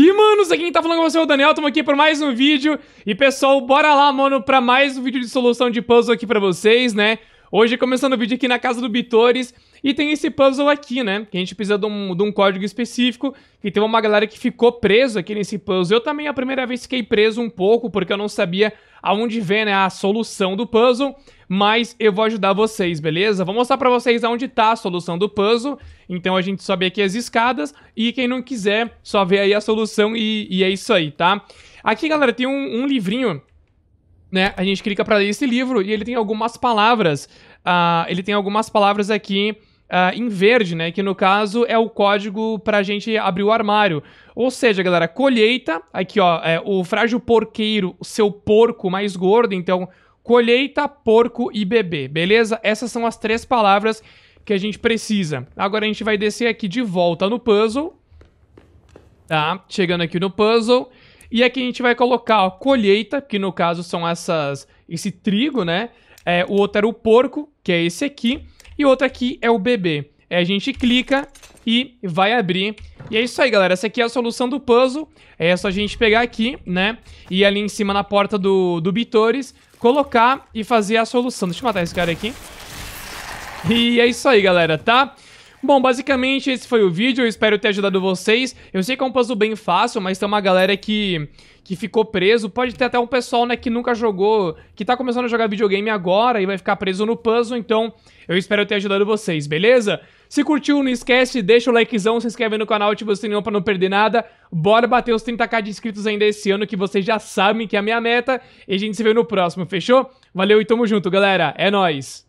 E, mano, isso aqui quem tá falando com você é o Daniel, tamo aqui por mais um vídeo. E, pessoal, bora lá, mano, pra mais um vídeo de solução de puzzle aqui pra vocês, né? Hoje, começando o vídeo aqui na casa do Bitores... E tem esse puzzle aqui, né? Que a gente precisa de um, de um código específico. E tem uma galera que ficou preso aqui nesse puzzle. Eu também, a primeira vez, fiquei preso um pouco, porque eu não sabia aonde ver né, a solução do puzzle. Mas eu vou ajudar vocês, beleza? Vou mostrar pra vocês aonde tá a solução do puzzle. Então a gente sobe aqui as escadas. E quem não quiser, só vê aí a solução e, e é isso aí, tá? Aqui, galera, tem um, um livrinho né, a gente clica para ler esse livro e ele tem algumas palavras. Uh, ele tem algumas palavras aqui Uh, em verde, né? Que no caso é o código para a gente abrir o armário. Ou seja, galera, colheita, aqui ó, é o frágil porqueiro, seu porco mais gordo, então colheita, porco e bebê, beleza? Essas são as três palavras que a gente precisa. Agora a gente vai descer aqui de volta no puzzle, tá? Chegando aqui no puzzle. E aqui a gente vai colocar ó, colheita, que no caso são essas, esse trigo, né? É, o outro era o porco, que é esse aqui. E outro aqui é o bebê. É, a gente clica e vai abrir. E é isso aí, galera. Essa aqui é a solução do puzzle. É, é só a gente pegar aqui, né? E ali em cima na porta do, do Bitores, colocar e fazer a solução. Deixa eu matar esse cara aqui. E é isso aí, galera, tá? Bom, basicamente esse foi o vídeo, eu espero ter ajudado vocês. Eu sei que é um puzzle bem fácil, mas tem uma galera que, que ficou preso. Pode ter até um pessoal né, que nunca jogou, que tá começando a jogar videogame agora e vai ficar preso no puzzle, então eu espero ter ajudado vocês, beleza? Se curtiu, não esquece, deixa o likezão, se inscreve no canal, ativa o sininho pra não perder nada. Bora bater os 30k de inscritos ainda esse ano, que vocês já sabem que é a minha meta. E a gente se vê no próximo, fechou? Valeu e tamo junto, galera. É nóis!